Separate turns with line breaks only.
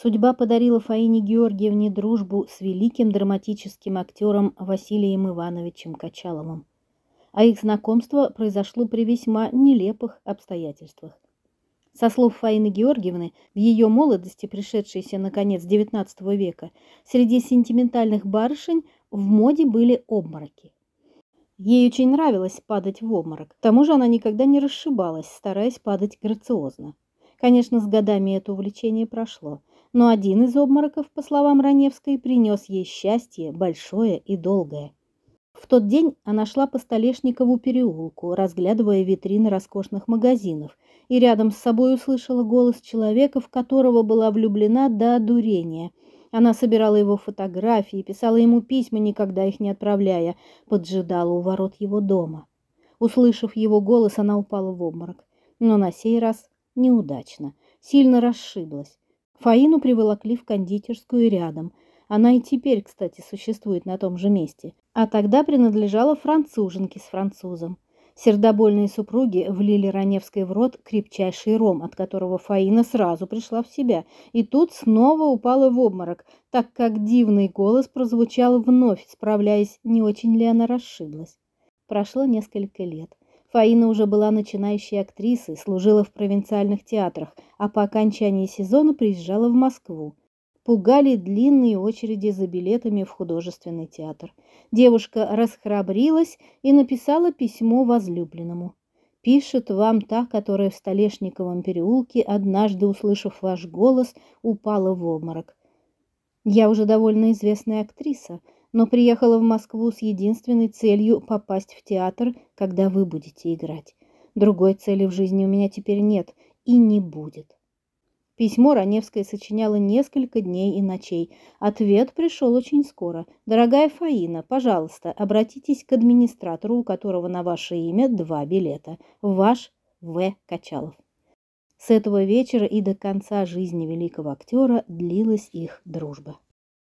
Судьба подарила Фаине Георгиевне дружбу с великим драматическим актером Василием Ивановичем Качаловым. А их знакомство произошло при весьма нелепых обстоятельствах. Со слов Фаины Георгиевны, в ее молодости, пришедшейся на конец XIX века, среди сентиментальных барышень в моде были обмороки. Ей очень нравилось падать в обморок, к тому же она никогда не расшибалась, стараясь падать грациозно. Конечно, с годами это увлечение прошло – но один из обмороков, по словам Раневской, принес ей счастье большое и долгое. В тот день она шла по Столешникову переулку, разглядывая витрины роскошных магазинов, и рядом с собой услышала голос человека, в которого была влюблена до одурения. Она собирала его фотографии, писала ему письма, никогда их не отправляя, поджидала у ворот его дома. Услышав его голос, она упала в обморок, но на сей раз неудачно, сильно расшиблась. Фаину приволокли в кондитерскую рядом. Она и теперь, кстати, существует на том же месте. А тогда принадлежала француженке с французом. Сердобольные супруги влили Раневской в рот крепчайший ром, от которого Фаина сразу пришла в себя, и тут снова упала в обморок, так как дивный голос прозвучал вновь, справляясь, не очень ли она расшиблась. Прошло несколько лет. Фаина уже была начинающей актрисой, служила в провинциальных театрах, а по окончании сезона приезжала в Москву. Пугали длинные очереди за билетами в художественный театр. Девушка расхрабрилась и написала письмо возлюбленному. «Пишет вам та, которая в Столешниковом переулке, однажды услышав ваш голос, упала в обморок. Я уже довольно известная актриса», но приехала в Москву с единственной целью попасть в театр, когда вы будете играть. Другой цели в жизни у меня теперь нет и не будет. Письмо Раневская сочиняла несколько дней и ночей. Ответ пришел очень скоро. «Дорогая Фаина, пожалуйста, обратитесь к администратору, у которого на ваше имя два билета. Ваш В. Качалов». С этого вечера и до конца жизни великого актера длилась их дружба.